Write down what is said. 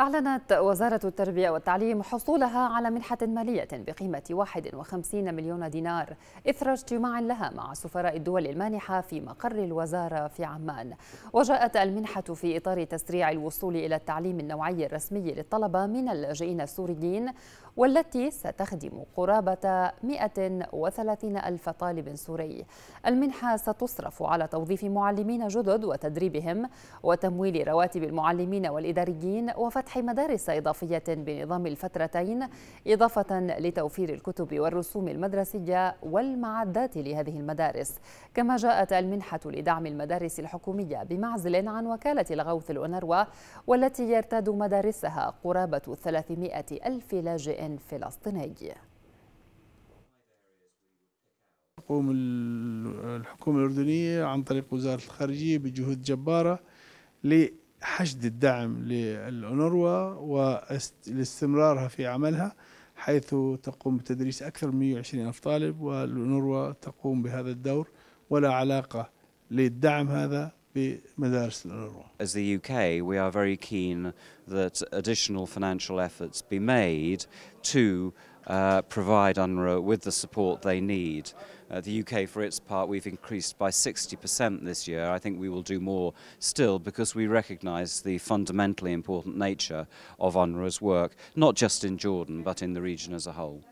أعلنت وزارة التربية والتعليم حصولها على منحة مالية بقيمة 51 مليون دينار إثر اجتماع لها مع سفراء الدول المانحة في مقر الوزارة في عمان وجاءت المنحة في إطار تسريع الوصول إلى التعليم النوعي الرسمي للطلبة من اللاجئين السوريين والتي ستخدم قرابة 130 ألف طالب سوري المنحة ستصرف على توظيف معلمين جدد وتدريبهم وتمويل رواتب المعلمين والإداريين وفتح بفتح مدارس إضافية بنظام الفترتين إضافة لتوفير الكتب والرسوم المدرسية والمعدات لهذه المدارس كما جاءت المنحة لدعم المدارس الحكومية بمعزل عن وكالة الغوث الأونروا والتي يرتاد مدارسها قرابة 300 ألف لاجئ فلسطيني تقوم الحكومة الأردنية عن طريق وزارة الخارجية بجهود جبارة حشد الدعم للأونروا والاستمرارها في عملها حيث تقوم بتدريس أكثر من 120 ألف طالب والأونروا تقوم بهذا الدور ولا علاقة للدعم هذا بمدارس الأونروا. As the UK, we are very keen that additional financial efforts be made to uh, provide UNRWA with the support they need. Uh, the UK, for its part, we've increased by 60% this year. I think we will do more still because we recognise the fundamentally important nature of UNRWA's work, not just in Jordan, but in the region as a whole.